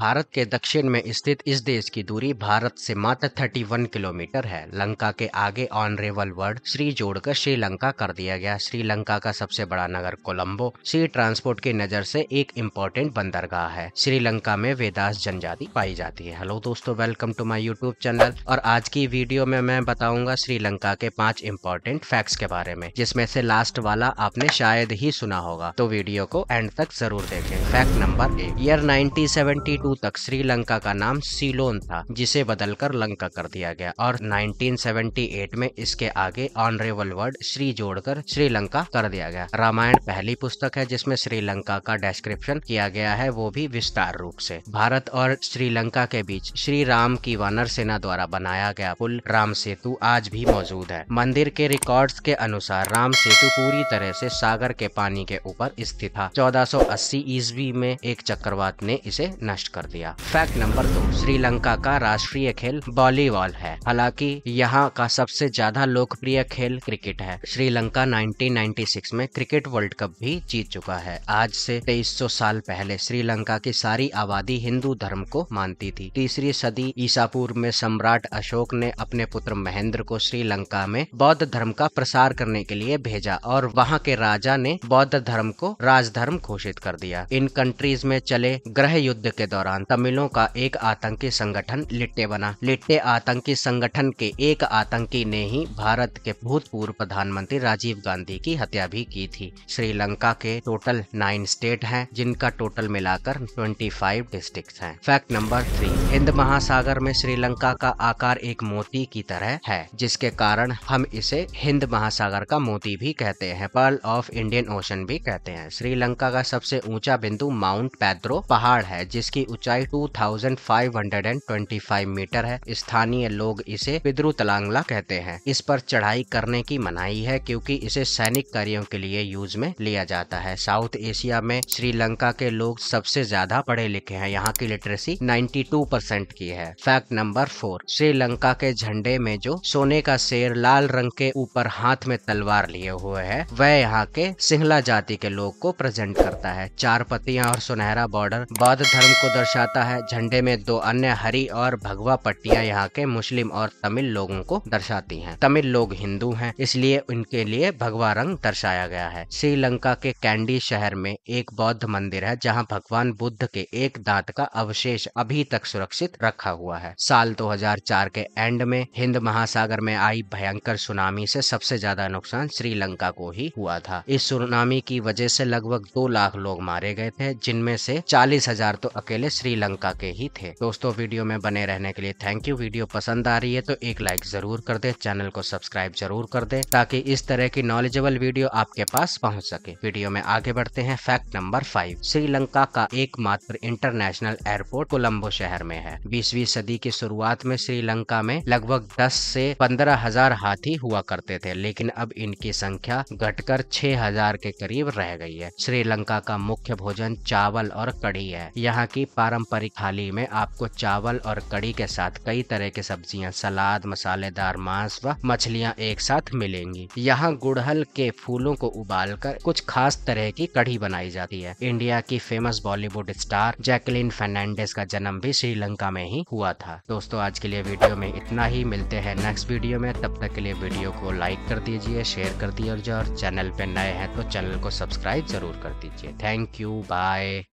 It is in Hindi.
भारत के दक्षिण में स्थित इस देश की दूरी भारत से मात्र 31 किलोमीटर है लंका के आगे ऑनरेबल वर्ड श्री जोड़कर श्रीलंका कर दिया गया श्रीलंका का सबसे बड़ा नगर कोलंबो सी ट्रांसपोर्ट की नजर से एक इम्पोर्टेंट बंदरगाह है श्रीलंका में वेदास जनजाति पाई जाती है हेलो दोस्तों welcome to my YouTube channel और आज की वीडियो में मैं बताऊंगा श्रीलंका के पांच इम्पोर्टेंट फैक्ट के बारे में जिसमे से लास्ट वाला आपने शायद ही सुना होगा तो वीडियो को एंड तक जरूर देखें फैक्ट नंबर एक ईयर नाइनटीन 1992 तक श्रीलंका का नाम सीलोन था जिसे बदलकर लंका कर दिया गया और 1978 में इसके आगे ऑनरेबल वर्ड श्री जोड़कर श्रीलंका कर दिया गया रामायण पहली पुस्तक है जिसमें श्रीलंका का डेस्क्रिप्शन किया गया है वो भी विस्तार रूप से भारत और श्रीलंका के बीच श्री राम की वानर सेना द्वारा बनाया गया पुल राम सेतु आज भी मौजूद है मंदिर के रिकॉर्ड के अनुसार राम सेतु पूरी तरह से सागर के पानी के ऊपर स्थित था चौदह ईस्वी में एक चक्रवात ने इसे नष्ट नष्ट कर दिया फैक्ट नंबर दो श्रीलंका का राष्ट्रीय खेल वॉलीबॉल है हालांकि यहाँ का सबसे ज्यादा लोकप्रिय खेल क्रिकेट है श्रीलंका 1996 में क्रिकेट वर्ल्ड कप भी जीत चुका है आज से 2300 साल पहले श्रीलंका की सारी आबादी हिंदू धर्म को मानती थी तीसरी सदी ईसा पूर्व में सम्राट अशोक ने अपने पुत्र महेंद्र को श्रीलंका में बौद्ध धर्म का प्रसार करने के लिए भेजा और वहाँ के राजा ने बौद्ध धर्म को राजधर्म घोषित कर दिया इन कंट्रीज में चले ग्रह युद्ध के दौरान तमिलों का एक आतंकी संगठन लिट्टे बना लिट्टे आतंकी संगठन के एक आतंकी ने ही भारत के भूतपूर्व प्रधानमंत्री राजीव गांधी की हत्या भी की थी श्रीलंका के टोटल नाइन स्टेट हैं जिनका टोटल मिलाकर 25 डिस्ट्रिक्ट है फैक्ट नंबर थ्री हिंद महासागर में श्रीलंका का आकार एक मोती की तरह है जिसके कारण हम इसे हिंद महासागर का मोती भी कहते हैं पर्ल ऑफ इंडियन ओशन भी कहते हैं श्रीलंका का सबसे ऊंचा बिंदु माउंट पैद्रो पहाड़ है जिसकी की ऊंचाई 2525 मीटर है स्थानीय लोग इसे पिद्रू तलांगला कहते हैं इस पर चढ़ाई करने की मनाही है क्योंकि इसे सैनिक कार्यों के लिए यूज में लिया जाता है साउथ एशिया में श्रीलंका के लोग सबसे ज्यादा पढ़े लिखे हैं यहाँ की लिटरेसी 92 परसेंट की है फैक्ट नंबर फोर श्रीलंका के झंडे में जो सोने का शेर लाल रंग के ऊपर हाथ में तलवार लिए हुए है वह यहाँ के सिंगला जाति के लोग को प्रेजेंट करता है चार पत्तियां और सुनहरा बॉर्डर बौद्ध धर्म को दर्शाता है झंडे में दो अन्य हरी और भगवा पट्टियां यहाँ के मुस्लिम और तमिल लोगों को दर्शाती हैं। तमिल लोग हिंदू हैं इसलिए उनके लिए भगवा रंग दर्शाया गया है श्रीलंका के कैंडी शहर में एक बौद्ध मंदिर है जहाँ भगवान बुद्ध के एक दांत का अवशेष अभी तक सुरक्षित रखा हुआ है साल दो के एंड में हिंद महासागर में आई भयंकर सुनामी से सबसे ज्यादा नुकसान श्रीलंका को ही हुआ था इस सुनामी की वजह से लगभग दो लाख लोग मारे गए थे जिनमें से चालीस हजार तो अकेले अकेले श्रीलंका के ही थे दोस्तों वीडियो में बने रहने के लिए थैंक यू वीडियो पसंद आ रही है तो एक लाइक जरूर कर दे चैनल को सब्सक्राइब जरूर कर दे ताकि इस तरह की नॉलेजेबल वीडियो आपके पास पहुँच सके वीडियो में आगे बढ़ते हैं फैक्ट नंबर फाइव श्रीलंका का एकमात्र इंटरनेशनल एयरपोर्ट कोलम्बो शहर में है बीसवीं सदी की शुरुआत में श्रीलंका में लगभग दस से पंद्रह हजार हाथी हुआ करते थे लेकिन अब इनकी संख्या घटकर हजार के करीब रह गई है श्रीलंका का मुख्य भोजन चावल और कड़ी है यहाँ की हमारी पारंपरिक थाली में आपको चावल और कड़ी के साथ कई तरह के सब्जियां सलाद मसालेदार मांस व मछलियां एक साथ मिलेंगी यहाँ गुड़हल के फूलों को उबालकर कुछ खास तरह की कढ़ी बनाई जाती है इंडिया की famous Bollywood star Jacqueline Fernandez का जन्म भी श्रीलंका में ही हुआ था दोस्तों आज के लिए वीडियो में इतना ही मिलते हैं नेक्स्ट वीडियो में तब तक के लिए वीडियो को लाइक कर दीजिए शेयर कर दीजिए और चैनल पे नए हैं तो चैनल को सब्सक्राइब जरूर कर दीजिए थैंक यू बाय